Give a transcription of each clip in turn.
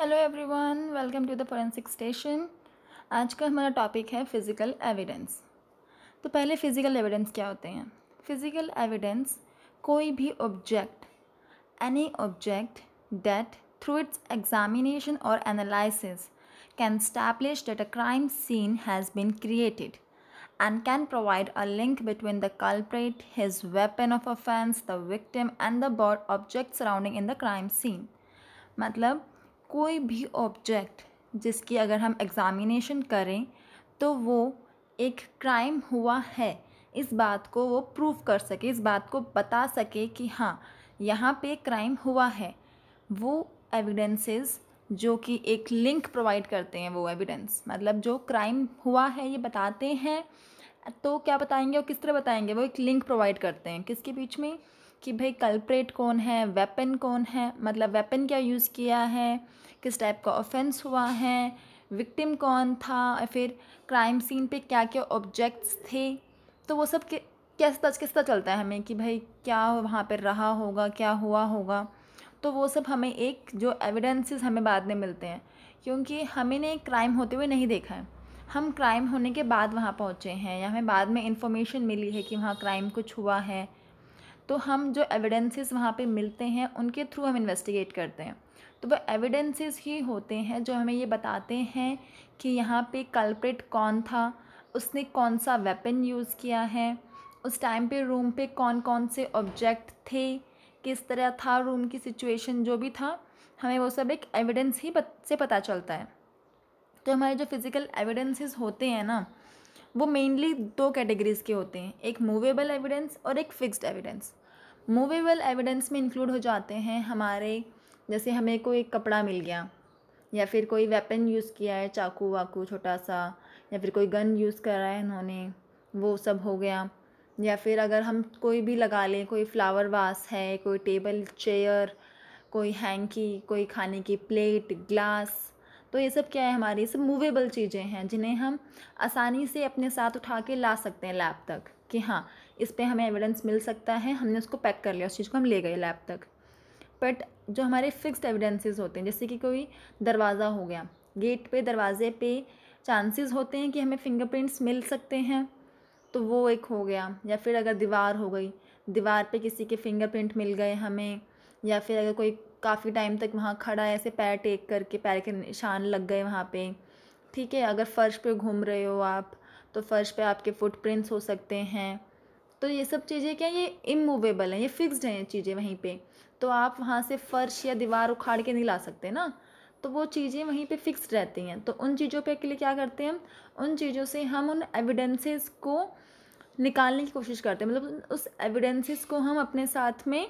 Hello everyone welcome to the forensic station आज का हमारा टॉपिक है फ़िज़िकल एविडेंस तो पहले फ़िज़िकल एविडेंस क्या होते हैं फ़िज़िकल एविडेंस कोई भी object any object that through its examination और analysis can establish that a crime scene has been created and can provide a link between the culprit his weapon of offence the victim and the body object surrounding in the crime scene मतलब कोई भी object जिसकी अगर हम examination करें तो वो एक क्राइम हुआ है इस बात को वो प्रूव कर सके इस बात को बता सके कि हाँ यहाँ पे क्राइम हुआ है वो एविडेंसेस जो कि एक लिंक प्रोवाइड करते हैं वो एविडेंस मतलब जो क्राइम हुआ है ये बताते हैं तो क्या बताएंगे और किस तरह बताएंगे वो एक लिंक प्रोवाइड करते हैं किसके बीच में कि भाई कल्प्रेट कौन है वेपन कौन है मतलब वेपन क्या यूज़ किया है किस टाइप का ऑफेंस हुआ है विक्टिम कौन था और फिर क्राइम सीन पे क्या क्या ऑब्जेक्ट्स थे तो वो सब कैसे किस किस्ता चलता है हमें कि भाई क्या वहाँ पर रहा होगा क्या हुआ होगा तो वो सब हमें एक जो एविडेंसेस हमें बाद में मिलते हैं क्योंकि हमें ने क्राइम होते हुए नहीं देखा है हम क्राइम होने के बाद वहाँ पहुँचे हैं या हमें बाद में इन्फॉर्मेशन मिली है कि वहाँ क्राइम कुछ हुआ है तो हम जो एविडेंसेस वहाँ पे मिलते हैं उनके थ्रू हम इन्वेस्टिगेट करते हैं तो वो एविडेंसेस ही होते हैं जो हमें ये बताते हैं कि यहाँ पे कल्प्रेट कौन था उसने कौन सा वेपन यूज़ किया है उस टाइम पे रूम पे कौन कौन से ऑब्जेक्ट थे किस तरह था रूम की सिचुएशन जो भी था हमें वो सब एक एविडेंस ही से पता चलता है तो हमारे जो फिज़िकल एविडेंसेस होते हैं ना वो मेनली दो कैटेगरीज़ के होते हैं एक मूवेबल एविडेंस और एक फ़िक्स्ड एविडेंस मूवेबल एविडेंस में इंक्लूड हो जाते हैं हमारे जैसे हमें कोई कपड़ा मिल गया या फिर कोई वेपन यूज़ किया है चाकू वाकू छोटा सा या फिर कोई गन यूज़ करा है इन्होंने वो सब हो गया या फिर अगर हम कोई भी लगा लें कोई फ्लावर वास है कोई टेबल चेयर कोई हैंकी कोई खाने की प्लेट ग्लास तो ये सब क्या है हमारी सब मूवेबल चीज़ें हैं जिन्हें हम आसानी से अपने साथ उठा के ला सकते हैं लैब तक कि हाँ इस पर हमें एविडेंस मिल सकता है हमने उसको पैक कर लिया उस चीज़ को हम ले गए लैब तक बट जो हमारे फिक्स्ड एविडेंसेस होते हैं जैसे कि कोई दरवाज़ा हो गया गेट पे दरवाजे पे चांसेस होते हैं कि हमें फिंगरप्रिंट्स मिल सकते हैं तो वो एक हो गया या फिर अगर दीवार हो गई दीवार पे किसी के फिंगरप्रिंट मिल गए हमें या फिर अगर कोई काफ़ी टाइम तक वहाँ खड़ा है ऐसे पैर टेक करके पैर के निशान लग गए वहाँ पे ठीक है अगर फ़र्श पे घूम रहे हो आप तो फ़र्श पे आपके फुटप्रिंट्स हो सकते हैं तो ये सब चीज़ें क्या ये इमूवेबल हैं ये फिक्स्ड हैं चीज़ें वहीं पे तो आप वहाँ से फ़र्श या दीवार उखाड़ के नहीं ला सकते ना तो वो चीज़ें वहीं पे फिक्स रहती हैं तो उन चीज़ों पे के लिए क्या करते हैं उन चीज़ों से हम उन एविडेंसेस को निकालने की कोशिश करते हैं मतलब उस एविडेंसेस को हम अपने साथ में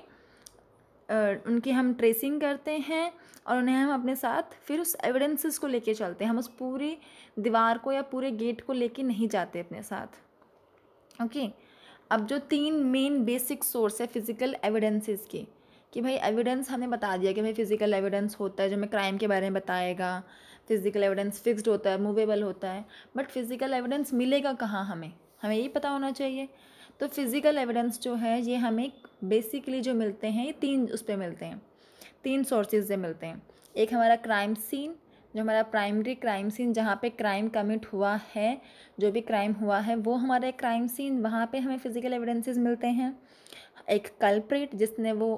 उनकी हम ट्रेसिंग करते हैं और उन्हें हम अपने साथ फिर उस एविडेंसेस को लेके चलते हैं हम उस पूरी दीवार को या पूरे गेट को लेके नहीं जाते अपने साथ ओके अब जो तीन मेन बेसिक सोर्स है फिज़िकल एविडेंसेस के कि भाई एविडेंस हमने बता दिया कि भाई फिज़िकल एविडेंस होता है जो हमें क्राइम के बारे में बताएगा फिज़िकल एविडेंस फिक्स्ड होता है मूवेबल होता है बट फिज़िकल एविडेंस मिलेगा कहाँ हमें हमें ये पता होना चाहिए तो फिज़िकल एविडेंस जो है ये हमें बेसिकली जो मिलते हैं ये तीन उस पर मिलते हैं तीन सोर्सेज से मिलते हैं एक हमारा क्राइम सीन जो हमारा प्राइमरी क्राइम सीन जहाँ पे क्राइम कमिट हुआ है जो भी क्राइम हुआ है वो हमारा क्राइम सीन वहाँ पे हमें फ़िज़िकल एविडेंसेस मिलते हैं एक कल्प्रेट जिसने वो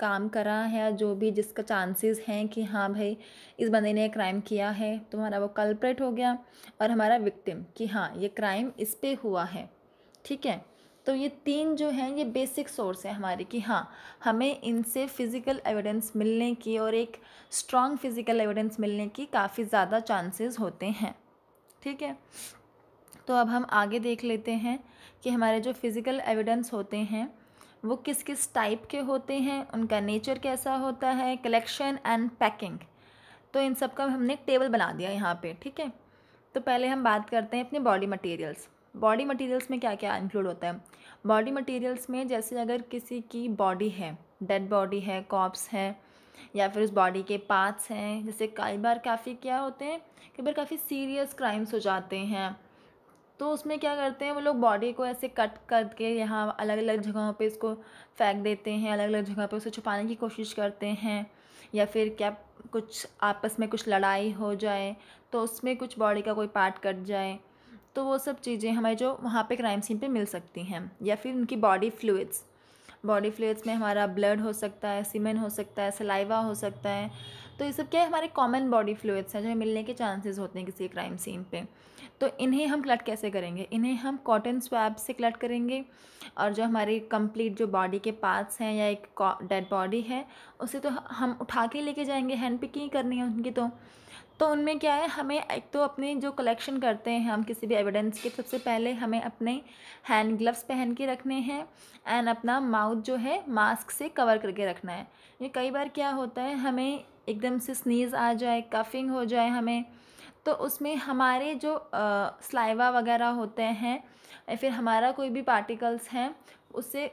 काम करा है जो भी जिसका चांसेस हैं कि हाँ भाई इस बंदे ने क्राइम किया है तो हमारा वो कल्प्रेट हो गया और हमारा विक्टिम कि हाँ ये क्राइम इस पर हुआ है ठीक है तो ये तीन जो हैं ये बेसिक सोर्स हैं हमारे कि हाँ हमें इनसे फ़िज़िकल एविडेंस मिलने की और एक स्ट्रॉन्ग फ़िज़िकल एविडेंस मिलने की काफ़ी ज़्यादा चांसेस होते हैं ठीक है तो अब हम आगे देख लेते हैं कि हमारे जो फ़िज़िकल एविडेंस होते हैं वो किस किस टाइप के होते हैं उनका नेचर कैसा होता है कलेक्शन एंड पैकिंग तो इन सब का हमने टेबल बना दिया यहाँ पे ठीक है तो पहले हम बात करते हैं अपने बॉडी मटेरियल्स बॉडी मटेरियल्स में क्या क्या इंक्लूड होता है बॉडी मटेरियल्स में जैसे अगर किसी की बॉडी है डेड बॉडी है कॉप्स है या फिर उस बॉडी के पार्ट्स हैं जैसे कई बार काफ़ी क्या होते हैं कई बार काफ़ी सीरियस क्राइम्स हो जाते हैं तो उसमें क्या करते हैं वो लोग बॉडी को ऐसे कट करके यहाँ अलग अलग जगहों पे इसको फेंक देते हैं अलग अलग जगह पे उसे छुपाने की कोशिश करते हैं या फिर क्या कुछ आपस में कुछ लड़ाई हो जाए तो उसमें कुछ बॉडी का कोई पार्ट कट जाए तो वो सब चीज़ें हमें जो वहाँ पे क्राइम सीन पे मिल सकती हैं या फिर उनकी बॉडी फ्लूड्स बॉडी फ्लूड्स में हमारा ब्लड हो सकता है सीमन हो सकता है सलाइवा हो सकता है तो ये सब क्या है हमारे कॉमन बॉडी फ्लूड्स हैं जो मिलने के चांसेस होते हैं किसी क्राइम सीन पे तो इन्हें हम क्लट कैसे करेंगे इन्हें हम कॉटन स्वैब से क्लट करेंगे और जो हमारी कंप्लीट जो बॉडी के पार्ट्स हैं या एक डेड बॉडी है उसे तो हम उठा के लेके जाएंगे हैंड पिकिंग करनी है उनकी तो तो उनमें क्या है हमें एक तो अपने जो कलेक्शन करते हैं हम किसी भी एविडेंस के सबसे पहले हमें अपने हैंड ग्लव्स पहन के रखने हैं एंड अपना माउथ जो है मास्क से कवर करके रखना है ये कई बार क्या होता है हमें एकदम से स्नीज़ आ जाए कफिंग हो जाए हमें तो उसमें हमारे जो स्लाइवा वगैरह होते हैं या फिर हमारा कोई भी पार्टिकल्स हैं उससे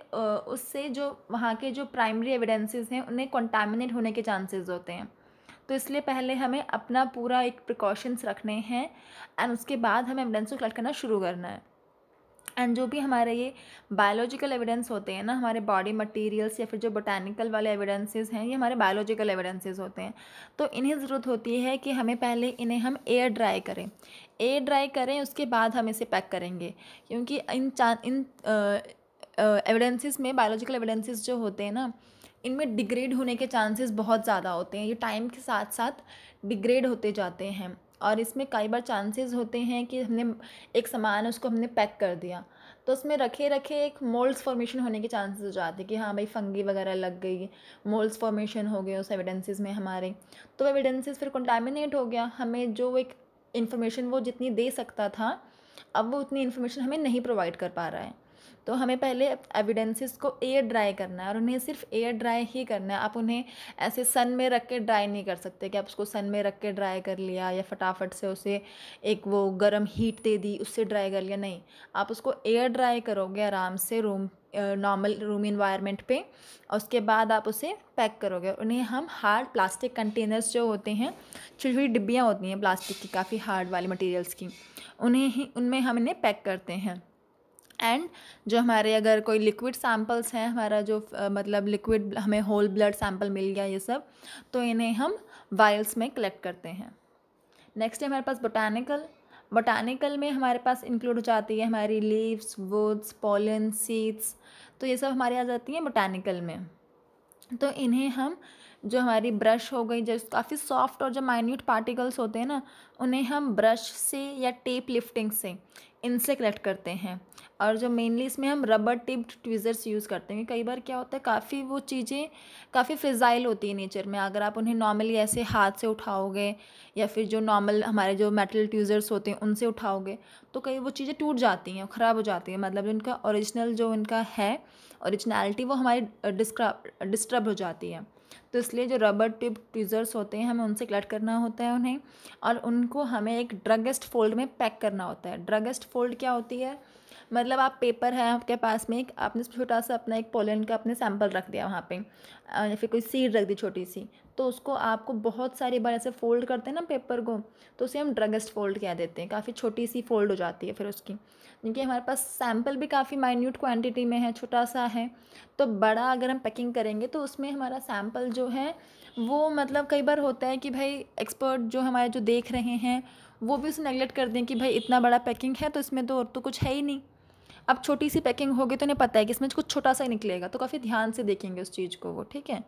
उससे जो वहाँ के जो प्राइमरी एविडेंसेस हैं उन्हें कॉन्टामिनेट होने के चांसेस होते हैं तो इसलिए पहले हमें अपना पूरा एक प्रिकॉशंस रखने हैं एंड उसके बाद हमें एविडेंस को कलेक्ट करना शुरू करना है एंड जो भी हमारे ये बायोलॉजिकल एविडेंस होते हैं ना हमारे बॉडी मटेरियल्स या फिर जो बोटानिकल वाले एविडेंसेस हैं ये हमारे बायोलॉजिकल एविडेंसेस होते हैं तो इन्हें ज़रूरत होती है कि हमें पहले इन्हें हम एयर ड्राई करें एयर ड्राई करें उसके बाद हम इसे पैक करेंगे क्योंकि इन चा इन एविडेंसेस में बायोलॉजिकल एविडेंसेस जो होते हैं ना इनमें डिग्रेड होने के चांसेस बहुत ज़्यादा होते हैं ये टाइम के साथ साथ डिग्रेड होते जाते हैं और इसमें कई बार चांसेस होते हैं कि हमने एक सामान उसको हमने पैक कर दिया तो उसमें रखे रखे एक मोल्ड्स फॉर्मेशन होने के चांसेस हो जाते हैं कि हाँ भाई फंगी वगैरह लग गई मोल्ड्स फॉर्मेशन हो गए उस एविडेंसेस में हमारे तो वो एविडेंसेस फिर कंटामिनेट हो गया हमें जो एक इन्फॉर्मेशन वो जितनी दे सकता था अब वो उतनी इन्फॉर्मेशन हमें नहीं प्रोवाइड कर पा रहा है तो हमें पहले एविडेंसेस को एयर ड्राई करना है और उन्हें सिर्फ एयर ड्राई ही करना है आप उन्हें ऐसे सन में रख के ड्राई नहीं कर सकते कि आप उसको सन में रख के ड्राई कर लिया या फटाफट से उसे एक वो गर्म हीट दे दी उससे ड्राई कर लिया नहीं आप उसको एयर ड्राई करोगे आराम से रूम नॉर्मल रूम इन्वायरमेंट पे और उसके बाद आप उसे पैक करोगे उन्हें हम हार्ड प्लास्टिक कंटेनर्स जो होते हैं छोटी छोटी डिब्बियाँ होती हैं प्लास्टिक की काफ़ी हार्ड वाले मटेरियल्स की उन्हें ही उनमें हम इन्हें पैक करते हैं एंड जो हमारे अगर कोई लिक्विड सैम्पल्स हैं हमारा जो आ, मतलब लिक्विड हमें होल ब्लड सैम्पल मिल गया ये सब तो इन्हें हम वायल्स में कलेक्ट करते हैं नेक्स्ट है हमारे पास बोटानिकल बोटानिकल में हमारे पास इंक्लूड हो जाती है हमारी लीव्स वुड्स पॉलन सीड्स तो ये सब हमारे आ जाती हैं बोटानिकल में तो इन्हें हम जो हमारी ब्रश हो गई जो काफ़ी सॉफ्ट और जो माइन्यूट पार्टिकल्स होते हैं ना उन्हें हम ब्रश से या टेप लिफ्टिंग से इनसे कलेक्ट करते हैं और जो मेनली इसमें हम रबर टिप्ड ट्विज़र्स यूज़ करते हैं कई बार क्या होता है काफ़ी वो चीज़ें काफ़ी फिज़ाइल होती है नेचर में अगर आप उन्हें नॉर्मली ऐसे हाथ से उठाओगे या फिर जो नॉर्मल हमारे जो मेटल ट्विज़र्स होते हैं उनसे उठाओगे तो कई वो चीज़ें टूट जाती हैं ख़राब हो जाती हैं मतलब उनका ओरिजिनल जो इनका है औरिजनैलिटी वो हमारी डिस्टर्ब हो जाती है तो इसलिए जो रबर ट्यूब ट्वीज़र्स होते हैं हमें उनसे कलेक्ट करना होता है उन्हें और उनको हमें एक ड्रगेस्ट फोल्ड में पैक करना होता है ड्रगेस्ट फोल्ड क्या होती है मतलब आप पेपर है आपके पास में एक आपने छोटा सा अपना एक पोलैंड का अपने सैम्पल रख दिया वहाँ पे या फिर कोई सीड रख दी छोटी सी तो उसको आपको बहुत सारी बार ऐसे फोल्ड करते हैं ना पेपर को तो उसे हम ड्रगस्ट फोल्ड कह देते हैं काफ़ी छोटी सी फोल्ड हो जाती है फिर उसकी क्योंकि हमारे पास सैम्पल भी काफ़ी माइन्यूट क्वान्टिटी में है छोटा सा है तो बड़ा अगर हम पैकिंग करेंगे तो उसमें हमारा सैम्पल जो है वो मतलब कई बार होता है कि भाई एक्सपर्ट जो हमारे जो देख रहे हैं वो भी उसे नेगलेक्ट कर दें कि भाई इतना बड़ा पैकिंग है तो इसमें तो और तो कुछ है ही नहीं अब छोटी सी पैकिंग होगी तो उन्हें पता है कि इसमें कुछ छोटा सा ही निकलेगा तो काफ़ी ध्यान से देखेंगे उस चीज़ को वो ठीक है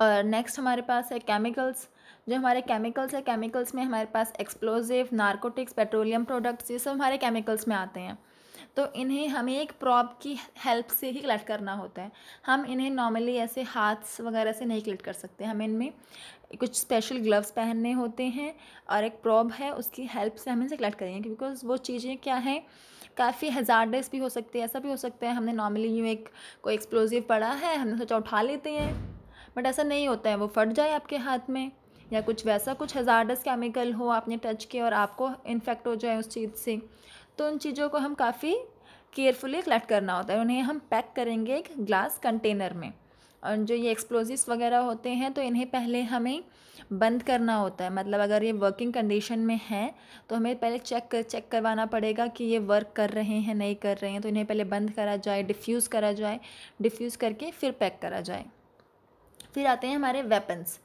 और नेक्स्ट हमारे पास है केमिकल्स जो हमारे केमिकल्स है केमिकल्स में हमारे पास एक्सप्लोजिव नार्कोटिक्स पेट्रोलियम प्रोडक्ट्स ये सब हमारे केमिकल्स में आते हैं तो इन्हें हमें एक प्रॉप की हेल्प से ही कलेक्ट करना होता है हम इन्हें नॉर्मली ऐसे हाथ वगैरह से नहीं कलेक्ट कर सकते हमें इनमें कुछ स्पेशल ग्लव्स पहनने होते हैं और एक प्रॉब है उसकी हेल्प से हम इनसे कलेक्ट करेंगे बिकॉज वो चीज़ें क्या हैं काफ़ी हज़ार्डस भी हो सकती है ऐसा भी हो सकता है हमने नॉर्मली यूँ एक कोई एक्सप्लोजिव पड़ा है हमने सोचा उठा लेते हैं बट ऐसा नहीं होता है वो फट जाए आपके हाथ में या कुछ वैसा कुछ डस केमिकल हो आपने टच किया और आपको इन्फेक्ट हो जाए उस चीज़ से तो उन चीज़ों को हम काफ़ी केयरफुली कलेक्ट करना होता है उन्हें हम पैक करेंगे एक ग्लास कंटेनर में और जो ये एक्सप्लोजिवस वगैरह होते हैं तो इन्हें पहले हमें बंद करना होता है मतलब अगर ये वर्किंग कंडीशन में है तो हमें पहले चेक कर, चेक करवाना पड़ेगा कि ये वर्क कर रहे हैं नहीं कर रहे हैं तो इन्हें पहले बंद करा जाए डिफ्यूज़ करा जाए डिफ्यूज़ करके फिर पैक करा जाए फिर आते हैं हमारे वेपन्स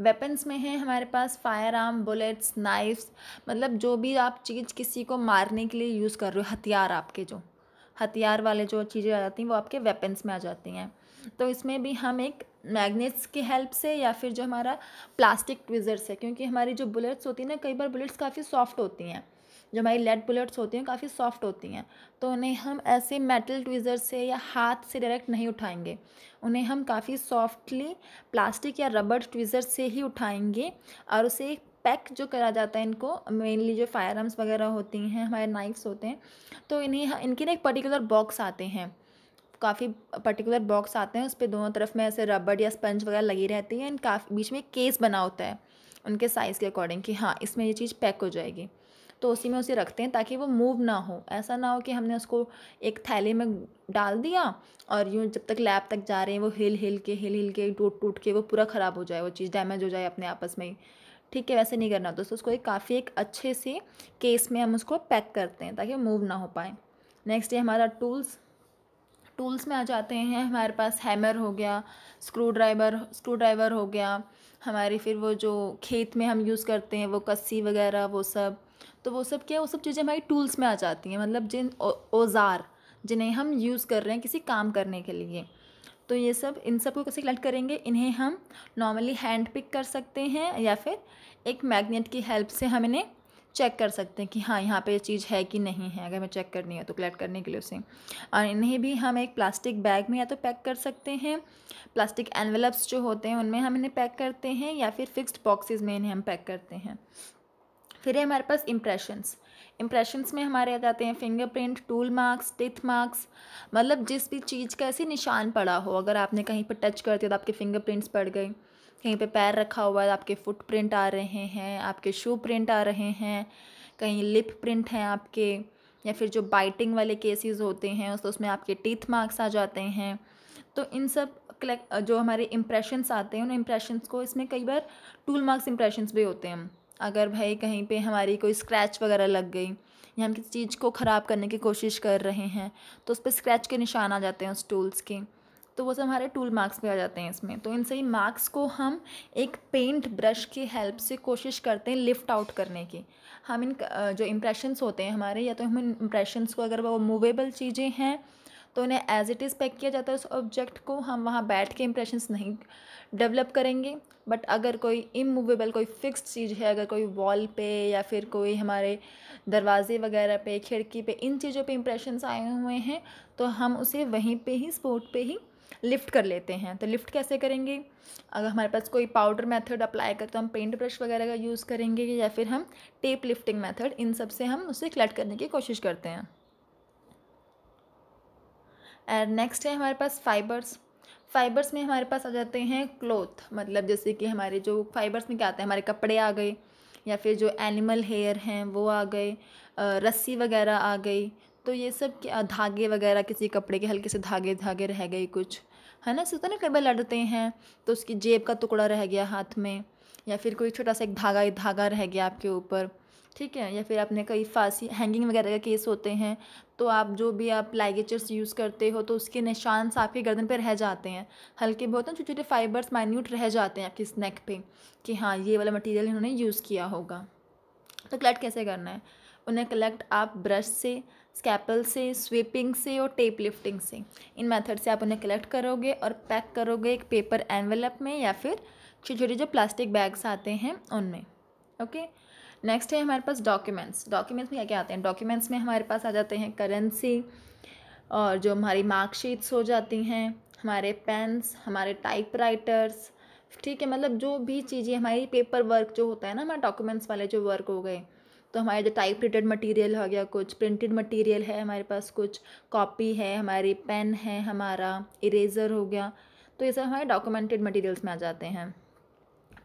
वेपन्स में है हमारे पास फायर आर्म बुलेट्स नाइफ्स मतलब जो भी आप चीज़ किसी को मारने के लिए यूज़ कर रहे हो हथियार आपके जो हथियार वाले जो चीज़ें आ जाती हैं वो आपके वेपन्स में आ जाती हैं तो इसमें भी हम एक मैग्नेट्स की हेल्प से या फिर जो हमारा प्लास्टिक ट्विज़र्स है क्योंकि हमारी जो बुलेट्स होती हैं ना कई बार बुलेट्स काफ़ी सॉफ्ट होती हैं जो हमारी लेड बुलेट्स होती हैं काफ़ी सॉफ्ट होती हैं तो उन्हें हम ऐसे मेटल ट्विज़र से या हाथ से डायरेक्ट नहीं उठाएंगे उन्हें हम काफ़ी सॉफ्टली प्लास्टिक या रबड़ ट्विज़र से ही उठाएंगे और उसे एक पैक जो करा जाता है इनको मेनली जो फायर आर्म्स वगैरह होती हैं हमारे नाइफ्स होते हैं तो इन्हें इनके ना एक पर्टिकुलर बॉक्स आते हैं काफ़ी पर्टिकुलर बॉक्स आते हैं उस पर दोनों तरफ में ऐसे रबड़ या स्पंज वगैरह लगी रहती है एंड काफ़ी बीच में केस बना होता है उनके साइज़ के अकॉर्डिंग कि हाँ इसमें ये चीज़ पैक हो जाएगी तो उसी में उसे रखते हैं ताकि वो मूव ना हो ऐसा ना हो कि हमने उसको एक थैले में डाल दिया और यूँ जब तक लैब तक जा रहे हैं वो हिल हिल के हिल हिल के टूट टूट के वो पूरा ख़राब हो जाए वो चीज़ डैमेज हो जाए अपने आपस में ठीक है वैसे नहीं करना दोस्तों उसको एक काफ़ी एक अच्छे से केस में हम उसको पैक करते हैं ताकि मूव ना हो पाए नेक्स्ट ये हमारा टूल्स टूल्स में आ जाते हैं हमारे पास हैमर हो गया स्क्रू ड्राइवर स्क्रू ड्राइवर हो गया हमारी फिर वो जो खेत में हम यूज़ करते हैं वो कस्सी वगैरह वो सब तो वो सब क्या वो सब चीज़ें हमारी टूल्स में आ जाती हैं मतलब जिन औज़ार जिन्हें हम यूज़ कर रहे हैं किसी काम करने के लिए तो ये सब इन सब को कैसे कलेक्ट करेंगे इन्हें हम नॉर्मली हैंड पिक कर सकते हैं या फिर एक मैग्नेट की हेल्प से हम इन्हें चेक कर सकते हैं कि हाँ यहाँ पे ये चीज़ है कि नहीं है अगर हमें चेक करनी है तो कलेक्ट करने के लिए उसे और इन्हें भी हम एक प्लास्टिक बैग में या तो पैक कर सकते हैं प्लास्टिक एनवेलप्स जो होते हैं उनमें हम इन्हें पैक करते हैं या फिर फिक्सड बॉक्सेज में इन्हें हम पैक करते हैं फिर है हमारे पास इम्प्रेशंस इम्प्रेशंस में हमारे आ जाते हैं fingerprint tool marks teeth marks मतलब जिस भी चीज़ का ऐसे निशान पड़ा हो अगर आपने कहीं पर टच कर दिया तो आपके फिंगरप्रिंट्स पड़ गए कहीं पे पैर रखा हुआ है आपके फुट प्रिंट आ रहे हैं आपके शू प्रिंट आ रहे हैं कहीं लिप प्रिंट हैं आपके या फिर जो बाइटिंग वाले केसेस होते हैं तो उसमें आपके टीथ मार्क्स आ जाते हैं तो इन सब कलेक्ट जो हमारे इम्प्रेशंस आते हैं उन इम्प्रेशंस को इसमें कई बार टूल मार्क्स इम्प्रेशंस भी होते हैं अगर भाई कहीं पे हमारी कोई स्क्रैच वगैरह लग गई या हम किसी चीज़ को ख़राब करने की कोशिश कर रहे हैं तो उस पर स्क्रैच के निशान आ जाते हैं उस टूल्स के तो वो सब हमारे टूल मार्क्स पे आ जाते हैं इसमें तो इन सही मार्क्स को हम एक पेंट ब्रश की हेल्प से कोशिश करते हैं लिफ्ट आउट करने की हम इन जो इम्प्रेशंस होते हैं हमारे या तो हम इन इम्प्रेशंस को अगर वो मूवेबल चीज़ें हैं तो उन्हें एज इट इज़ पैक किया जाता है उस ऑब्जेक्ट को हम वहाँ बैठ के इम्प्रेशंस नहीं डेवलप करेंगे बट अगर कोई इमूवेबल कोई फिक्स्ड चीज़ है अगर कोई वॉल पे या फिर कोई हमारे दरवाजे वगैरह पे खिड़की पे इन चीज़ों पे इम्प्रेशंस आए हुए हैं तो हम उसे वहीं पे ही स्पॉट पे ही लिफ्ट कर लेते हैं तो लिफ्ट कैसे करेंगे अगर हमारे पास कोई पाउडर मेथड अप्लाई कर तो हम पेंट ब्रश वगैरह का यूज़ करेंगे या फिर हम टेप लिफ्टिंग मेथड इन सब से हम उसे क्लट करने की कोशिश करते हैं एंड नेक्स्ट है हमारे पास फाइबर्स फाइबर्स में हमारे पास आ जाते हैं क्लोथ मतलब जैसे कि हमारे जो फाइबर्स में क्या आते हैं हमारे कपड़े आ गए या फिर जो एनिमल हेयर हैं वो आ गए रस्सी वगैरह आ गई तो ये सब धागे वगैरह किसी कपड़े के हल्के से धागे धागे रह गए कुछ है ना सोते तो ना कई बार लड़ते हैं तो उसकी जेब का टुकड़ा रह गया हाथ में या फिर कोई छोटा सा एक धागा एक धागा रह गया आपके ऊपर ठीक है या फिर आपने कई फांसी हैंगिंग वगैरह के केस होते हैं तो आप जो भी आप लाइगेचर्स यूज़ करते हो तो उसके निशान ही गर्दन पर रह जाते हैं हल्के बहुत ना छोटे छोटे फाइबर्स माइन्यूट रह जाते हैं आपके स्नैक पे कि हाँ ये वाला मटेरियल इन्होंने यूज़ किया होगा तो कलेक्ट कैसे करना है उन्हें कलेक्ट आप ब्रश से स्कैपल से स्वीपिंग से और टेप लिफ्टिंग से इन मेथड से आप उन्हें कलेक्ट करोगे और पैक करोगे एक पेपर एनवेलप में या फिर छोटे छोटे जो प्लास्टिक बैग्स आते हैं उनमें ओके नेक्स्ट है हमारे पास डॉक्यूमेंट्स डॉक्यूमेंट्स में क्या क्या आते हैं डॉक्यूमेंट्स में हमारे पास आ जाते हैं करेंसी और जो हमारी मार्कशीट्स हो जाती हैं हमारे पेन्स हमारे राइटर्स ठीक है मतलब जो भी चीज़ें हमारी पेपर वर्क जो होता है ना हमारे डॉक्यूमेंट्स वाले जो वर्क हो गए तो हमारे जो टाइप रिटेड मटीरियल हो गया कुछ प्रिंटेड मटीरियल है हमारे पास कुछ कॉपी है हमारी पेन है हमारा इरेज़र हो गया तो ये सब हमारे डॉक्यूमेंटेड मटीरियल्स में आ जाते हैं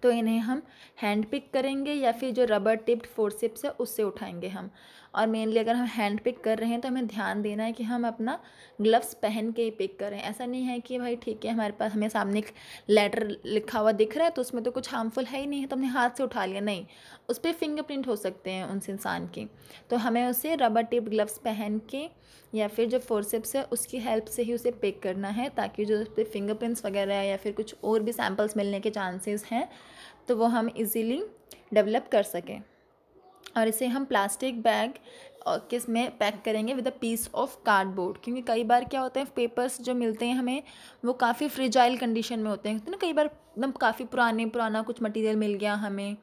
तो इन्हें हम हैंड पिक करेंगे या फिर जो रबर टिप्ड फोरसिप्स है उससे उठाएंगे हम और मेनली अगर हम हैंड पिक कर रहे हैं तो हमें ध्यान देना है कि हम अपना ग्लव्स पहन के ही पिक करें ऐसा नहीं है कि भाई ठीक है हमारे पास हमें सामने एक लेटर लिखा हुआ दिख रहा है तो उसमें तो कुछ हार्मफुल है ही नहीं है तो हमने हाथ से उठा लिया नहीं उस पर फिंगरप्रिंट हो सकते हैं उस इंसान के तो हमें उसे रबर टिप ग्लव्स पहन के या फिर जो फोरसेप्स है उसकी हेल्प से ही उसे पिक करना है ताकि जो उस पर फिंगरप्रिंट्स वगैरह या फिर कुछ और भी सैम्पल्स मिलने के चांसेस हैं तो वो हम इजीली डेवलप कर सकें और इसे हम प्लास्टिक बैग किस में पैक करेंगे with a piece of cardboard क्योंकि कई बार क्या होता है पेपर्स जो मिलते हैं हमें वो काफ़ी फ्रिजाइल कंडीशन में होते हैं तो ना कई बार एकदम काफ़ी पुराने पुराना कुछ मटेरियल मिल गया हमें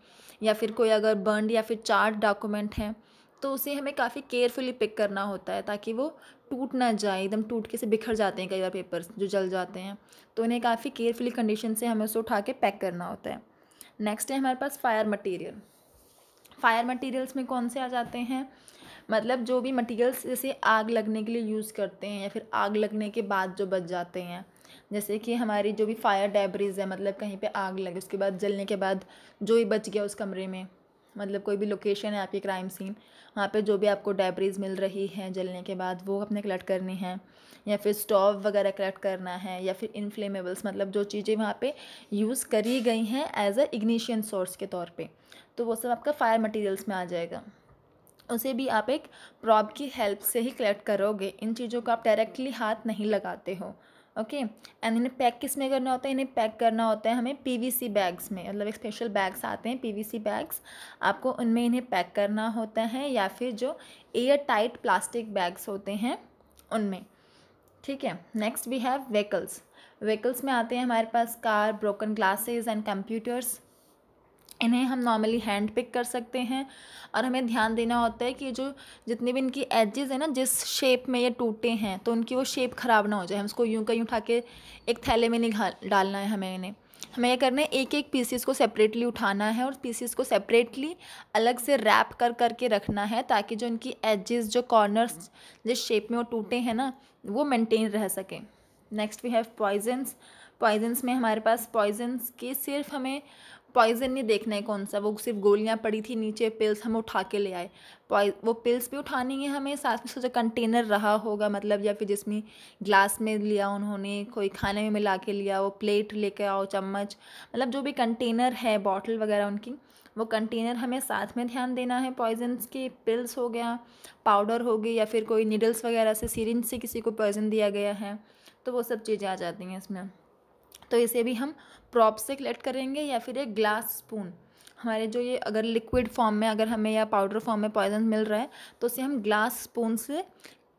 या फिर कोई अगर बर्न या फिर चार्ट डॉक्यूमेंट है तो उसे हमें काफ़ी केयरफुली पिक करना होता है ताकि वो टूट ना जाए एकदम टूट के से बिखर जाते हैं कई बार पेपर्स जो जल जाते हैं तो उन्हें काफ़ी केयरफुली कंडीशन से हमें उसे उठा के पैक करना होता है नेक्स्ट है हमारे पास फायर मटेरियल फायर मटेरियल्स में कौन से आ जाते हैं मतलब जो भी मटेरियल्स जैसे आग लगने के लिए यूज़ करते हैं या फिर आग लगने के बाद जो बच जाते हैं जैसे कि हमारी जो भी फायर डैबरीज है मतलब कहीं पे आग लगे उसके बाद जलने के बाद जो भी बच गया उस कमरे में मतलब कोई भी लोकेशन है आपकी क्राइम सीन वहाँ पे जो भी आपको डैबरीज मिल रही हैं जलने के बाद वो अपने कलेक्ट करनी है या फिर स्टोव वगैरह कलेक्ट करना है या फिर इनफ्लेमेबल्स मतलब जो चीज़ें वहाँ पे यूज़ करी गई हैं एज अ इग्निशियन सोर्स के तौर पे तो वो सब आपका फायर मटेरियल्स में आ जाएगा उसे भी आप एक प्रॉब की हेल्प से ही कलेक्ट करोगे इन चीज़ों को आप डायरेक्टली हाथ नहीं लगाते हो ओके एंड इन्हें पैक किस में करना होता है इन्हें पैक करना होता है हमें पीवीसी बैग्स में मतलब एक स्पेशल बैग्स आते हैं पीवीसी बैग्स आपको उनमें इन्हें पैक करना होता है या फिर जो एयर टाइट प्लास्टिक बैग्स होते हैं उनमें ठीक है next we have vehicles vehicles में आते हैं हमारे पास car broken glasses and computers इन्हें हम नॉर्मली हैंड पिक कर सकते हैं और हमें ध्यान देना होता है कि जो जितने भी इनकी एजेस हैं ना जिस शेप में ये टूटे हैं तो उनकी वो शेप ख़राब ना हो जाए हम उसको यूं का उठा के एक थैले में नहीं डालना है हमें इन्हें हमें ये करना है एक एक पीसीस को सेपरेटली उठाना है और पीसीस को सेपरेटली अलग से रैप कर करके रखना है ताकि जो इनकी एजेस जो कॉर्नर्स जिस शेप में वो टूटे हैं ना वो मेंटेन रह सकें next we have poisons poisons में हमारे पास पॉइजन्स के सिर्फ हमें पॉइजन नहीं देखना है कौन सा वो सिर्फ गोलियाँ पड़ी थी नीचे पिल्स हम उठा के ले आए पॉइ वो पिल्स भी उठानी है हमें साथ में सोचा कंटेनर रहा होगा मतलब या फिर जिसमें ग्लास में लिया उन्होंने कोई खाने में मिला के लिया वो प्लेट लेके आओ चम्मच मतलब जो भी कंटेनर है बॉटल वगैरह उनकी वो कंटेनर हमें साथ में ध्यान देना है पॉइजन्स के पिल्स हो गया पाउडर हो गई या फिर कोई निडल्स वगैरह से सीरिंज से किसी को पॉइजन दिया गया है तो वो सब चीज़ें आ जाती हैं इसमें तो इसे भी हम प्रॉप से कलेक्ट करेंगे या फिर एक ग्लास स्पून हमारे जो ये अगर लिक्विड फॉर्म में अगर हमें या पाउडर फॉर्म में पॉइजन मिल रहा है तो उसे हम ग्लास स्पून से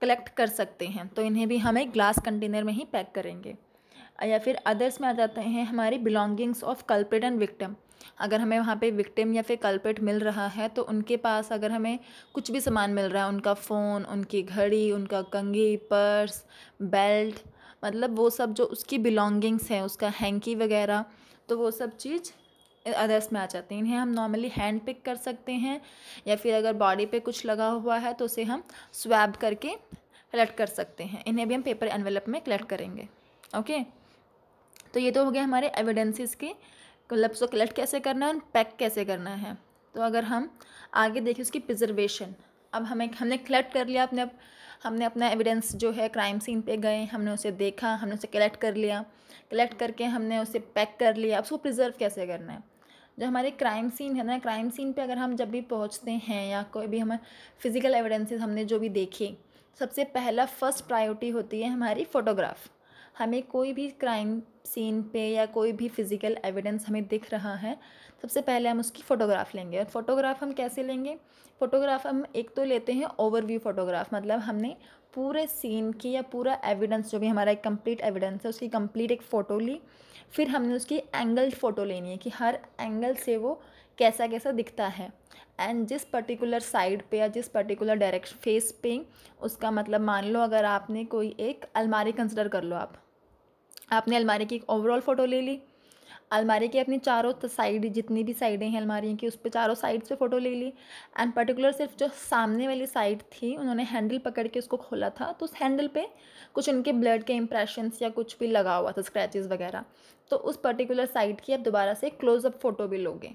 कलेक्ट कर सकते हैं तो इन्हें भी हम एक ग्लास कंटेनर में ही पैक करेंगे या फिर अदर्स में आ जाते हैं हमारी belongings of culprit and victim अगर हमें वहाँ पे विक्टिम या फिर कल्पेट मिल रहा है तो उनके पास अगर हमें कुछ भी सामान मिल रहा है उनका फ़ोन उनकी घड़ी उनका कंघी पर्स बेल्ट मतलब वो सब जो उसकी बिलोंगिंग्स हैं उसका हैंकी वगैरह तो वो सब चीज़ अदर्स में आ जाती है इन्हें हम नॉर्मली हैंड पिक कर सकते हैं या फिर अगर बॉडी पे कुछ लगा हुआ है तो उसे हम स्वैब करके कलेक्ट कर सकते हैं इन्हें भी हम पेपर एनवेलप में कलेक्ट करेंगे ओके तो ये तो हो गया हमारे एविडेंसेस के मतलब उसको कलेक्ट कैसे करना है और पैक कैसे करना है तो अगर हम आगे देखें उसकी प्रिजर्वेशन अब हमें हमने कलेक्ट कर लिया अपने अब हमने अपना एविडेंस जो है क्राइम सीन पे गए हमने उसे देखा हमने उसे कलेक्ट कर लिया कलेक्ट करके हमने उसे पैक कर लिया अब उसको प्रिजर्व कैसे करना है जो हमारे क्राइम सीन है ना क्राइम सीन पे अगर हम जब भी पहुंचते हैं या कोई भी हमें फिज़िकल एविडेंसेस हमने जो भी देखे सबसे पहला फ़र्स्ट प्रायोरिटी होती है हमारी फ़ोटोग्राफ हमें कोई भी क्राइम सीन पे या कोई भी फिज़िकल एविडेंस हमें दिख रहा है सबसे पहले हम उसकी फ़ोटोग्राफ लेंगे और फोटोग्राफ हम कैसे लेंगे फ़ोटोग्राफ हम एक तो लेते हैं ओवरव्यू फ़ोटोग्राफ मतलब हमने पूरे सीन की या पूरा एविडेंस जो भी हमारा एक कम्प्लीट एविडेंस है उसकी कम्प्लीट एक फ़ोटो ली फिर हमने उसकी एंगल्ड फ़ोटो लेनी है कि हर एंगल से वो कैसा कैसा दिखता है एंड जिस पर्टिकुलर साइड पे या जिस पर्टिकुलर डायरेक्ट फेस पे उसका मतलब मान लो अगर आपने कोई एक अलमारी कंसिडर कर लो आप आपने अलमारी की एक ओवरऑल फ़ोटो ले ली अलमारी के अपनी चारों साइड जितनी भी साइडें हैं अलमारी की उस पर चारों साइड से फ़ोटो ले ली एंड पर्टिकुलर सिर्फ जो सामने वाली साइड थी उन्होंने हैंडल पकड़ के उसको खोला था तो उस हैंडल पे कुछ उनके ब्लड के इंप्रेशंस या कुछ भी लगा हुआ था स्क्रैचेस वगैरह तो उस पर्टिकुलर साइड की आप दोबारा से क्लोजअप फ़ोटो भी लोगे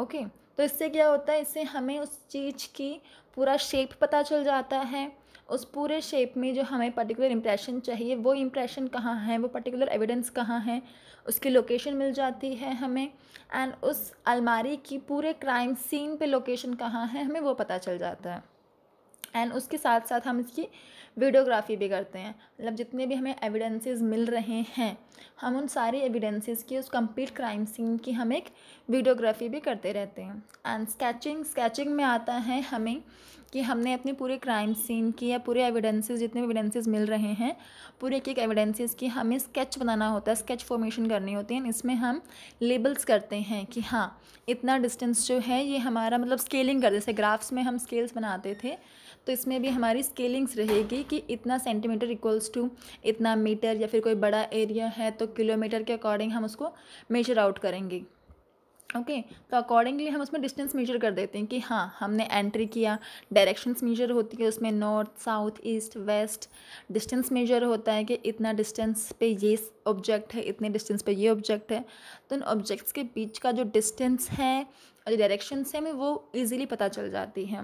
ओके तो इससे क्या होता है इससे हमें उस चीज़ की पूरा शेप पता चल जाता है उस पूरे शेप में जो हमें पर्टिकुलर इम्प्रेशन चाहिए वो इम्प्रेशन कहाँ है वो पर्टिकुलर एविडेंस कहाँ है उसकी लोकेशन मिल जाती है हमें एंड उस अलमारी की पूरे क्राइम सीन पे लोकेशन कहाँ है हमें वो पता चल जाता है एंड उसके साथ साथ हम इसकी वीडियोग्राफी भी करते हैं मतलब जितने भी हमें एविडेंसेस मिल रहे हैं हम उन सारे एविडेंसेस की उस कंप्लीट क्राइम सीन की हम एक वीडियोग्राफी भी करते रहते हैं एंड स्केचिंग स्केचिंग में आता है हमें कि हमने अपने पूरे क्राइम सीन की या पूरे एविडेंसेस जितने भी एविडेंसेज मिल रहे हैं पूरे एक एक एविडेंसेज की हमें स्केच बनाना होता है स्केच फॉर्मेशन करनी होती है इसमें हम लेबल्स करते हैं कि हाँ इतना डिस्टेंस जो है ये हमारा मतलब स्केलिंग कर जैसे ग्राफ्स में हम स्केल्स बनाते थे तो इसमें भी हमारी स्केलिंग्स रहेगी कि इतना सेंटीमीटर इक्वल्स टू इतना मीटर या फिर कोई बड़ा एरिया है तो किलोमीटर के अकॉर्डिंग हम उसको मेजर आउट करेंगे ओके okay, तो अकॉर्डिंगली हम उसमें डिस्टेंस मेजर कर देते हैं कि हाँ हमने एंट्री किया डायरेक्शंस मेजर होती है उसमें north south east west distance measure होता है कि इतना डिस्टेंस पे ये ऑब्जेक्ट है इतने डिस्टेंस पे ये ऑब्जेक्ट है तो इन ऑब्जेक्ट्स के बीच का जो डिस्टेंस है और जो डायरेक्शंस है हमें वो ईजिली पता चल जाती है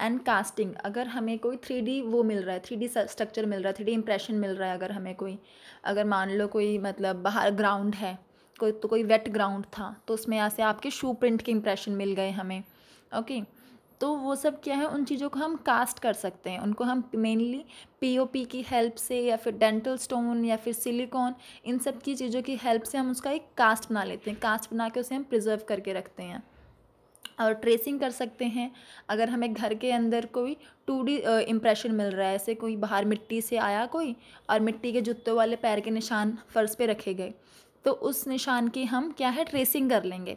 एंड कास्टिंग अगर हमें कोई थ्री वो मिल रहा है थ्री स्ट्रक्चर मिल रहा है थ्री इंप्रेशन मिल रहा है अगर हमें कोई अगर मान लो कोई मतलब बाहर ग्राउंड है कोई तो कोई वेट ग्राउंड था तो उसमें यहाँ से आपके शू प्रिंट के इंप्रेशन मिल गए हमें ओके तो वो सब क्या है उन चीज़ों को हम कास्ट कर सकते हैं उनको हम मेनली पीओपी की हेल्प से या फिर डेंटल स्टोन या फिर सिलिकॉन इन सब की चीज़ों की हेल्प से हम उसका एक कास्ट बना लेते हैं कास्ट बना के उसे हम प्रिजर्व करके रखते हैं और ट्रेसिंग कर सकते हैं अगर हमें घर के अंदर कोई टू डी इम्प्रेशन मिल रहा है ऐसे कोई बाहर मिट्टी से आया कोई और मिट्टी के जूतों वाले पैर के निशान फ़र्श पे रखे गए तो उस निशान की हम क्या है ट्रेसिंग कर लेंगे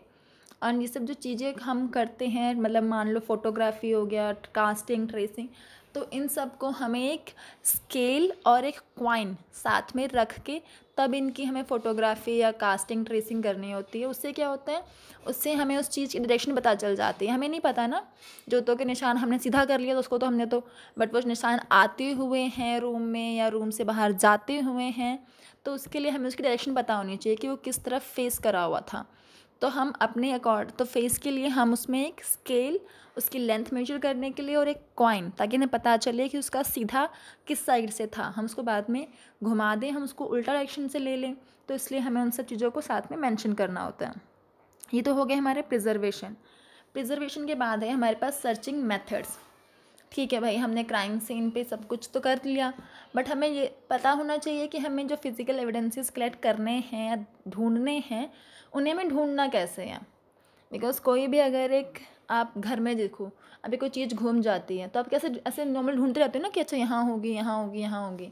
और ये सब जो चीज़ें हम करते हैं मतलब मान लो फोटोग्राफी हो गया कास्टिंग ट्रेसिंग तो इन सब को हमें एक स्केल और एक क्वाइन साथ में रख के तब इनकी हमें फ़ोटोग्राफी या कास्टिंग ट्रेसिंग करनी होती है उससे क्या होता है उससे हमें उस चीज़ की डायरेक्शन पता चल जाती है हमें नहीं पता ना जोतों के निशान हमने सीधा कर लिया तो उसको तो हमने तो बट वो निशान आते हुए हैं रूम में या रूम से बाहर जाते हुए हैं तो उसके लिए हमें उसकी डायरेक्शन पता होनी चाहिए कि वो किस तरफ फेस करा हुआ था तो हम अपने अकॉर्ड तो फेस के लिए हम उसमें एक स्केल उसकी लेंथ मेजर करने के लिए और एक कॉइन ताकि हमें पता चले कि उसका सीधा किस साइड से था हम उसको बाद में घुमा दें हम उसको उल्टा डायरेक्शन से ले लें तो इसलिए हमें उन सब चीज़ों को साथ में मेंशन करना होता है ये तो हो गए हमारे प्रिजर्वेशन प्रिजर्वेशन के बाद है हमारे पास सर्चिंग मेथड्स ठीक है भाई हमने क्राइम सीन पे सब कुछ तो कर लिया बट हमें ये पता होना चाहिए कि हमें जो फिज़िकल एविडेंसेस कलेक्ट करने हैं या ढूंढने हैं उन्हें हमें ढूंढना कैसे है बिकॉज कोई भी अगर एक आप घर में देखो अभी कोई चीज़ घूम जाती है तो आप कैसे ऐसे नॉर्मल ढूंढते रहते हो ना कि अच्छा यहाँ होगी यहाँ होगी यहाँ होगी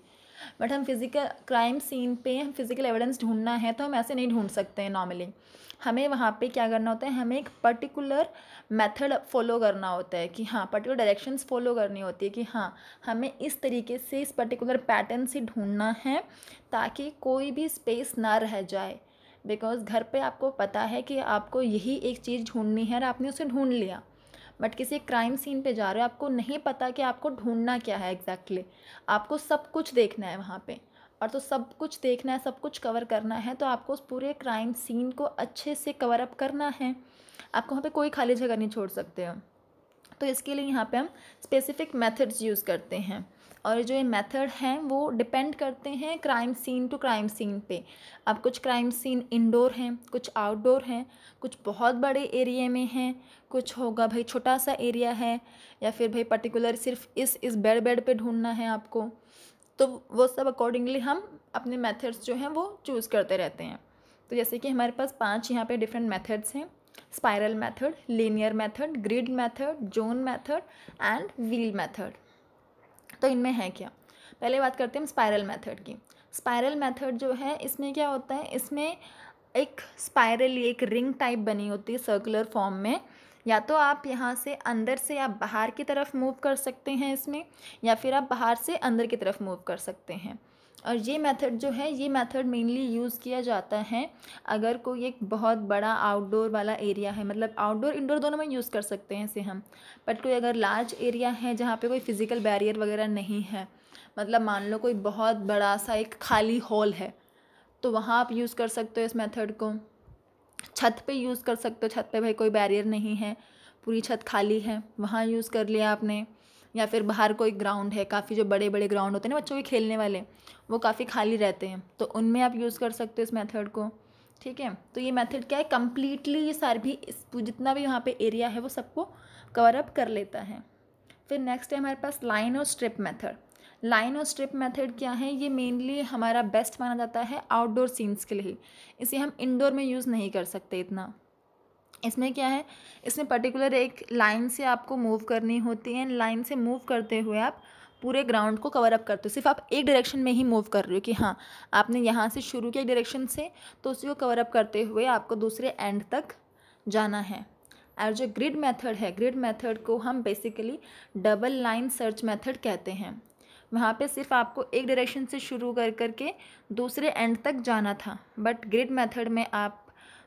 बट हम फिज़िकल क्राइम सीन पे हम फिज़िकल एविडेंस ढूंढना है तो हम ऐसे नहीं ढूंढ सकते हैं नॉर्मली हमें वहाँ पे क्या करना होता है हमें एक पर्टिकुलर मेथड फॉलो करना होता है कि हाँ पर्टिकुलर डायरेक्शंस फॉलो करनी होती है कि हाँ हमें इस तरीके से इस पर्टिकुलर पैटर्न से ढूंढना है ताकि कोई भी स्पेस ना रह जाए बिकॉज़ घर पे आपको पता है कि आपको यही एक चीज़ ढूंढनी है और आपने उसे ढूंढ लिया बट किसी क्राइम सीन पे जा रहे हो आपको नहीं पता कि आपको ढूंढना क्या है एग्जैक्टली exactly. आपको सब कुछ देखना है वहाँ पे और तो सब कुछ देखना है सब कुछ कवर करना है तो आपको उस पूरे क्राइम सीन को अच्छे से कवर अप करना है आपको वहाँ पर कोई खाली जगह नहीं छोड़ सकते हो तो इसके लिए यहाँ पे हम स्पेसिफिक मेथड्स यूज़ करते हैं और जो ये मेथड हैं वो डिपेंड करते हैं crime scene to crime scene पे अब कुछ क्राइम सीन इंडोर हैं कुछ आउटडोर हैं कुछ बहुत बड़े एरिए में हैं कुछ होगा भाई छोटा सा एरिया है या फिर भाई पर्टिकुलर सिर्फ इस इस बेड बेड पे ढूंढना है आपको तो वो सब अकॉर्डिंगली हम अपने मेथड्स जो हैं वो चूज़ करते रहते हैं तो जैसे कि हमारे पास पाँच यहाँ पर डिफरेंट मैथड्स हैं spiral method linear method grid method zone method and wheel method तो इनमें है क्या पहले बात करते हैं हम स्पायरल मेथड की स्पायरल मेथड जो है इसमें क्या होता है इसमें एक स्पायरल एक रिंग टाइप बनी होती है सर्कुलर फॉर्म में या तो आप यहाँ से अंदर से आप बाहर की तरफ मूव कर सकते हैं इसमें या फिर आप बाहर से अंदर की तरफ मूव कर सकते हैं और ये मेथड जो है ये मेथड मेनली यूज़ किया जाता है अगर कोई एक बहुत बड़ा आउटडोर वाला एरिया है मतलब आउटडोर इंडोर दोनों में यूज़ कर सकते हैं इसे हम बट कोई अगर लार्ज एरिया है जहाँ पे कोई फिज़िकल बैरियर वगैरह नहीं है मतलब मान लो कोई बहुत बड़ा सा एक खाली हॉल है तो वहाँ आप यूज़ कर सकते हो इस मैथड को छत पर यूज़ कर सकते हो छत पर भाई कोई बैरियर नहीं है पूरी छत खाली है वहाँ यूज़ कर लिया आपने या फिर बाहर कोई ग्राउंड है काफ़ी जो बड़े बड़े ग्राउंड होते हैं ना बच्चों के खेलने वाले वो काफ़ी खाली रहते हैं तो उनमें आप यूज़ कर सकते हो इस मेथड को ठीक है तो ये मेथड क्या है कम्प्लीटली ये सार भी जितना भी यहाँ पे एरिया है वो सबको कवर अप कर लेता है फिर नेक्स्ट है हमारे पास लाइन और स्ट्रिप मेथड लाइन और स्ट्रिप मेथड क्या है ये मेनली हमारा बेस्ट माना जाता है आउटडोर सीन्स के लिए इसे हम इंडोर में यूज़ नहीं कर सकते इतना इसमें क्या है इसमें पर्टिकुलर एक लाइन से आपको मूव करनी होती है लाइन से मूव करते हुए आप पूरे ग्राउंड को कवर अप करते हो सिर्फ आप एक डायरेक्शन में ही मूव कर रहे हो कि हाँ आपने यहाँ से शुरू किया एक डायरेक्शन से तो उसी को कवर अप करते हुए आपको दूसरे एंड तक जाना है और जो ग्रिड मेथड है ग्रिड मेथड को हम basically double line search method कहते हैं वहाँ पे सिर्फ आपको एक डायरेक्शन से शुरू कर करके दूसरे एंड तक जाना था बट ग्रिड मेथड में आप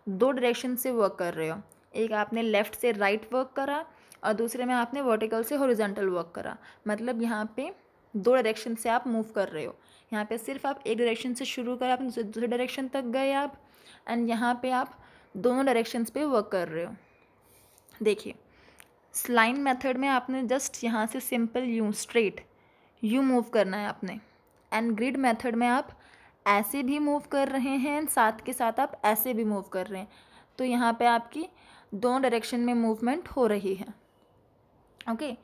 दो डायरेक्शन से वर्क कर रहे हो एक आपने लेफ़्ट से राइट वर्क करा और दूसरे में आपने वर्टिकल से हॉरिजॉन्टल वर्क करा मतलब यहाँ पे दो डायरेक्शन से आप मूव कर रहे हो यहाँ पे सिर्फ आप एक डायरेक्शन से शुरू करा आप दूसरे डायरेक्शन तक गए आप एंड यहाँ पे आप दोनों डायरेक्शंस पे वर्क कर रहे हो देखिए स्लाइन मेथड में आपने जस्ट यहाँ से simple you straight you move करना है आपने एंड ग्रिड मेथड में आप ऐसे भी मूव कर रहे हैं साथ के साथ आप ऐसे भी मूव कर रहे हैं तो यहाँ पे आपकी दो डायरेक्शन में मूवमेंट हो रही है ओके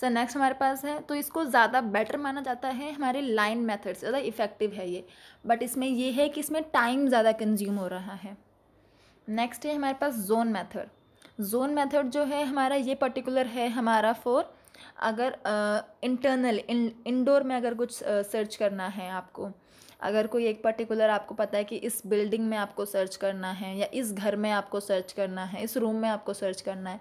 सर नेक्स्ट हमारे पास है तो इसको ज़्यादा बेटर माना जाता है हमारे लाइन मेथड ज़्यादा इफ़ेक्टिव है ये बट इसमें ये है कि इसमें टाइम ज़्यादा कंज्यूम हो रहा है नेक्स्ट है हमारे पास जोन मेथड जोन मेथड जो है हमारा ये पर्टिकुलर है हमारा फॉर अगर इंटरनल इंडोर में अगर कुछ सर्च करना है आपको अगर कोई एक पर्टिकुलर आपको पता है कि इस बिल्डिंग में आपको सर्च करना है या इस घर में आपको सर्च करना है इस रूम में आपको सर्च करना है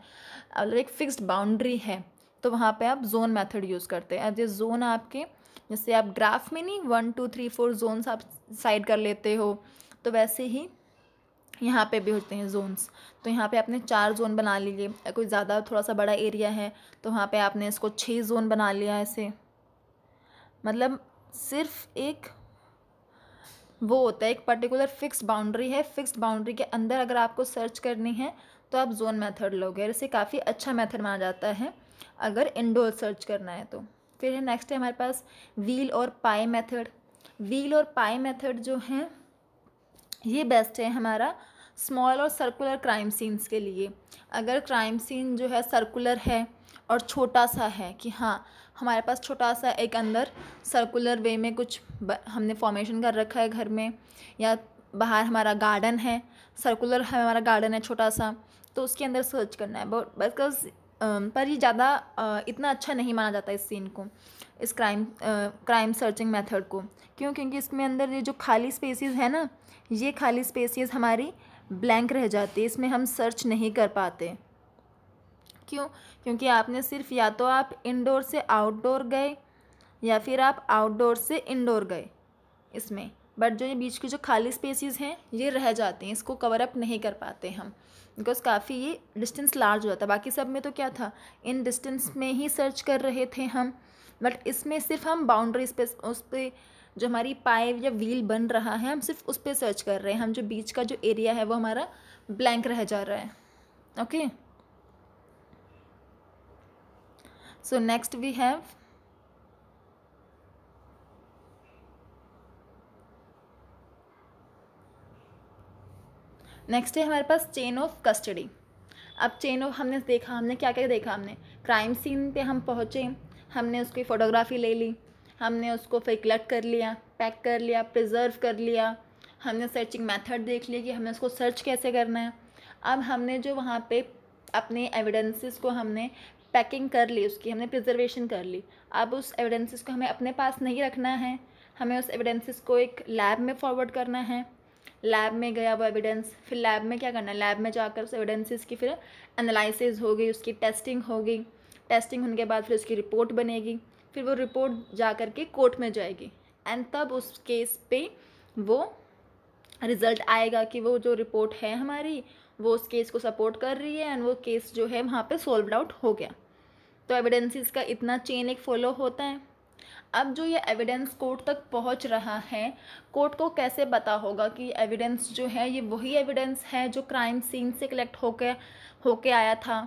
अगर एक फ़िक्स्ड बाउंड्री है तो वहाँ पे आप जोन मेथड यूज़ करते हैं जो जोन आपके जैसे आप ग्राफ में नहीं one two three four zones आप साइड कर लेते हो तो वैसे ही यहाँ पे भी होते हैं जोन्स तो यहाँ पे आपने चार जोन बना लीजिए कोई ज़्यादा थोड़ा सा बड़ा एरिया है तो वहाँ पे आपने इसको छः जोन बना लिया ऐसे मतलब सिर्फ एक वो होता है एक पर्टिकुलर फिक्स बाउंड्री है फिक्स बाउंड्री के अंदर अगर आपको सर्च करनी है तो आप जोन मेथड लोगे इसे काफ़ी अच्छा मेथड माना जाता है अगर इंडोर सर्च करना है तो फिर है नेक्स्ट है हमारे पास व्हील और पाए मेथड व्हील और पाए मेथड जो है ये बेस्ट है हमारा स्मॉल और सर्कुलर क्राइम सीन्स के लिए अगर क्राइम सीन जो है सर्कुलर है और छोटा सा है कि हाँ हमारे पास छोटा सा एक अंदर सर्कुलर वे में कुछ हमने फॉर्मेशन कर रखा है घर में या बाहर हमारा गार्डन है सर्कुलर हमारा गार्डन है छोटा सा तो उसके अंदर सर्च करना है बट बिकॉज पर ये ज़्यादा इतना अच्छा नहीं माना जाता इस सीन को इस क्राइम क्राइम सर्चिंग मेथड को क्यों क्योंकि इसमें अंदर ये जो खाली स्पेसिस है ना ये खाली स्पेसिस हमारी ब्लैंक रह जाती है इसमें हम सर्च नहीं कर पाते क्यों क्योंकि आपने सिर्फ या तो आप इंडोर से आउटडोर गए या फिर आप आउटडोर से इंडोर गए इसमें बट जो ये बीच की जो खाली स्पेसिस हैं ये रह जाते हैं इसको कवर अप नहीं कर पाते हम बिकॉज काफ़ी ये डिस्टेंस लार्ज हुआ था बाकी सब में तो क्या था इन डिस्टेंस में ही सर्च कर रहे थे हम बट इसमें सिर्फ हम बाउंड्रीज पे उस पर जो हमारी पाइप या व्हील बन रहा है हम सिर्फ उस पर सर्च कर रहे हैं हम जो बीच का जो एरिया है वो हमारा ब्लैंक रह जा रहा है okay so next we have next है हमारे पास चेन ऑफ कस्टडी अब चेन ऑफ हमने देखा हमने क्या क्या देखा हमने क्राइम सीन पे हम पहुँचे हमने उसकी फ़ोटोग्राफी ले ली हमने उसको फिर कलेक्ट कर लिया पैक कर लिया प्रिजर्व कर लिया हमने सर्चिंग मेथड देख लिया कि हमें उसको सर्च कैसे करना है अब हमने जो वहाँ पे अपने एविडेंसेस को हमने पैकिंग कर ली उसकी हमने प्रिजर्वेशन कर ली अब उस एविडेंसेस को हमें अपने पास नहीं रखना है हमें उस एविडेंसेस को एक लैब में फॉरवर्ड करना है लैब में गया वो एविडेंस फिर लैब में क्या करना है लैब में जाकर उस एविडेंसेस की फिर एनालिसिस होगी उसकी टेस्टिंग होगी टेस्टिंग होने के बाद फिर उसकी रिपोर्ट बनेगी फिर वो रिपोर्ट जा कर के कोर्ट में जाएगी एंड तब उस केस पे वो रिज़ल्ट आएगा कि वो जो रिपोर्ट है हमारी वो उस केस को सपोर्ट कर रही है एंड वो केस जो है वहाँ पे सोल्व आउट हो गया तो एविडेंसेस का इतना चेन एक फॉलो होता है अब जो ये एविडेंस कोर्ट तक पहुंच रहा है कोर्ट को कैसे पता होगा कि एविडेंस जो है ये वही एविडेंस है जो क्राइम सीन से कलेक्ट होके होके आया था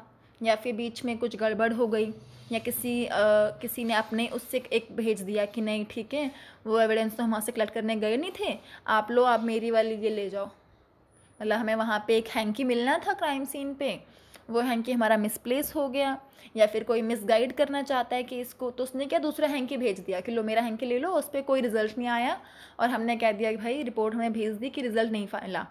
या फिर बीच में कुछ गड़बड़ हो गई या किसी आ, किसी ने अपने उससे एक भेज दिया कि नहीं ठीक है वो एविडेंस तो हम वहाँ से कलेक्ट करने गए नहीं थे आप लो आप मेरी वाली ये ले जाओ मतलब हमें वहाँ पे एक हैंकी मिलना था क्राइम सीन पे वो हैंकी हमारा मिसप्लेस हो गया या फिर कोई मिसगाइड करना चाहता है कि इसको तो उसने क्या दूसरा हैंकी भेज दिया कि लो मेरा हैंकी ले लो उस पर कोई रिजल्ट नहीं आया और हमने कह दिया कि भाई रिपोर्ट हमें भेज दी कि रिज़ल्ट नहीं फैला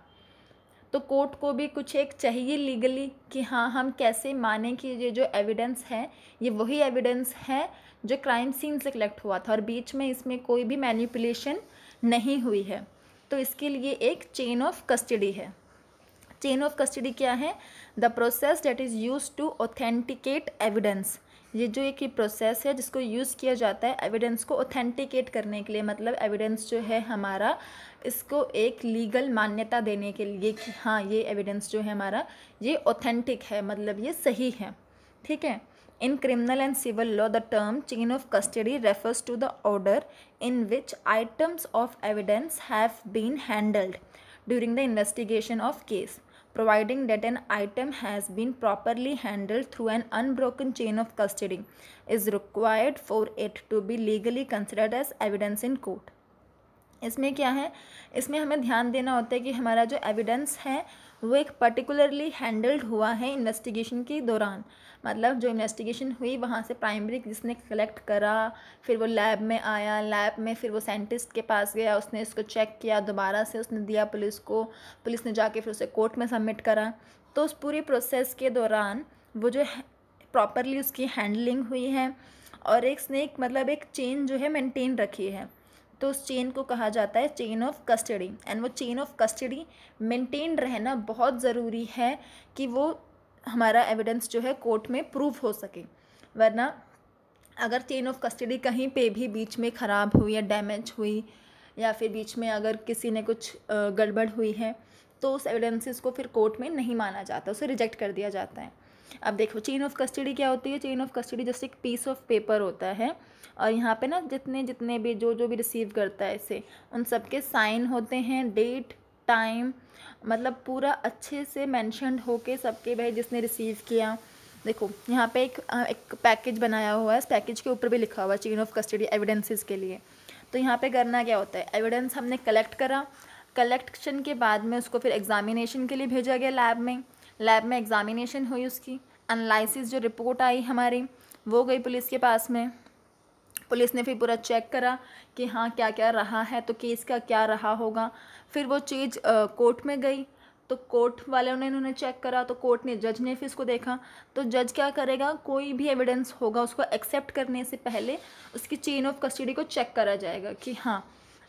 तो कोर्ट को भी कुछ एक चाहिए लीगली कि हाँ हम कैसे माने कि ये जो एविडेंस है ये वही एविडेंस है जो क्राइम सीन से कलेक्ट हुआ था और बीच में इसमें कोई भी मैनिपुलेशन नहीं हुई है तो इसके लिए एक चेन ऑफ कस्टडी है चेन ऑफ कस्टडी क्या है the process that is use to authenticate evidence ये जो एक प्रोसेस है जिसको यूज़ किया जाता है एविडेंस को ऑथेंटिकेट करने के लिए मतलब एविडेंस जो है हमारा इसको एक लीगल मान्यता देने के लिए कि हाँ ये एविडेंस जो है हमारा ये ऑथेंटिक है मतलब ये सही है ठीक है in criminal and civil law the term chain of custody refers to the order in which items of evidence have been handled during the investigation of case providing that an item has been properly handled through an unbroken chain of custody is required for it to be legally considered as evidence in court इसमें क्या है इसमें हमें ध्यान देना होता है कि हमारा जो एविडेंस है वो एक पर्टिकुलरली हैंडल्ड हुआ है इन्वेस्टिगेशन के दौरान मतलब जो इन्वेस्टिगेशन हुई वहाँ से प्राइमरी जिसने कलेक्ट करा फिर वो लैब में आया लैब में फिर वो साइंटिस्ट के पास गया उसने इसको चेक किया दोबारा से उसने दिया पुलिस को पुलिस ने जाके फिर उसे कोर्ट में सबमिट करा तो उस पूरे प्रोसेस के दौरान वो जो प्रॉपरली उसकी हैंडलिंग हुई है और एक स्नेक मतलब एक चेन जो है मेंटेन रखी है तो उस चेन को कहा जाता है चेन ऑफ कस्टडी एंड वो चेन ऑफ कस्टडी मेंटेन रहना बहुत ज़रूरी है कि वो हमारा एविडेंस जो है कोर्ट में प्रूव हो सके वरना अगर चेन ऑफ कस्टडी कहीं पे भी बीच में ख़राब हुई या डैमेज हुई या फिर बीच में अगर किसी ने कुछ गड़बड़ हुई है तो उस एविडेंसेस को फिर कोर्ट में नहीं माना जाता उसे रिजेक्ट कर दिया जाता है अब देखो चेन ऑफ कस्टडी क्या होती है चेन ऑफ कस्टडी जैसे एक पीस ऑफ पेपर होता है और यहाँ पे ना जितने जितने भी जो जो भी रिसीव करता है इसे उन सब के साइन होते हैं डेट टाइम मतलब पूरा अच्छे से मैंशनड होके सबके भाई जिसने रिसीव किया देखो यहाँ पे एक एक पैकेज बनाया हुआ है इस पैकेज के ऊपर भी लिखा हुआ है चेन ऑफ कस्टडी एविडेंसेस के लिए तो यहाँ पे करना क्या होता है एविडेंस हमने कलेक्ट करा कलेक्शन के बाद में उसको फिर एग्जामिनेशन के लिए भेजा गया लैब में लैब में एग्ज़ामिनेशन हुई उसकी एनालिसिस जो रिपोर्ट आई हमारी वो गई पुलिस के पास में पुलिस ने फिर पूरा चेक करा कि हाँ क्या क्या रहा है तो केस का क्या रहा होगा फिर वो चीज़ कोर्ट में गई तो कोर्ट वाले ने उन्होंने चेक करा तो कोर्ट ने जज ने फिर इसको देखा तो जज क्या करेगा कोई भी एविडेंस होगा उसको एक्सेप्ट करने से पहले उसकी चेन ऑफ कस्टडी को चेक करा जाएगा कि हाँ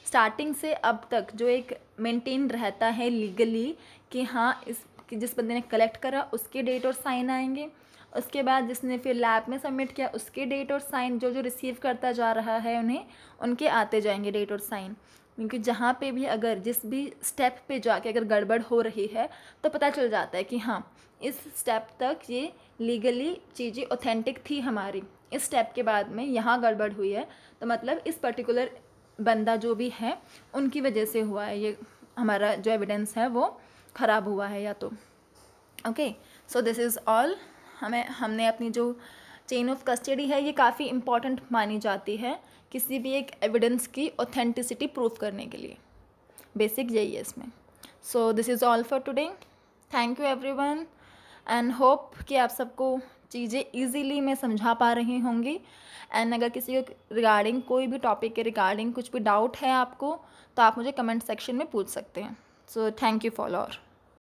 स्टार्टिंग से अब तक जो एक मेंटेन रहता है लीगली कि हाँ इस कि जिस बंदे ने कलेक्ट करा उसके डेट और साइन आएंगे उसके बाद जिसने फिर लैब में सबमिट किया उसके डेट और साइन जो जो रिसीव करता जा रहा है उन्हें उनके आते जाएंगे डेट और साइन क्योंकि जहाँ पे भी अगर जिस भी स्टेप पे जाके अगर गड़बड़ हो रही है तो पता चल जाता है कि हाँ इस स्टेप तक ये लीगली चीज़ें ऑथेंटिक थी हमारी इस स्टेप के बाद में यहाँ गड़बड़ हुई है तो मतलब इस पर्टिकुलर बंदा जो भी है उनकी वजह से हुआ है ये हमारा जो एविडेंस है वो ख़राब हुआ है या तो okay so this is all हमें हमने अपनी जो चेन ऑफ कस्टडी है ये काफ़ी इम्पॉर्टेंट मानी जाती है किसी भी एक एविडेंस की ऑथेंटिसिटी प्रूफ करने के लिए बेसिक यही है इसमें so this is all for today thank you everyone and hope कि आप सबको चीज़ें ईजीली मैं समझा पा रही होंगी एंड अगर किसी के रिगार्डिंग कोई भी टॉपिक के रिगार्डिंग कुछ भी डाउट है आपको तो आप मुझे कमेंट सेक्शन में पूछ सकते हैं सो थैंक यू फॉलोअर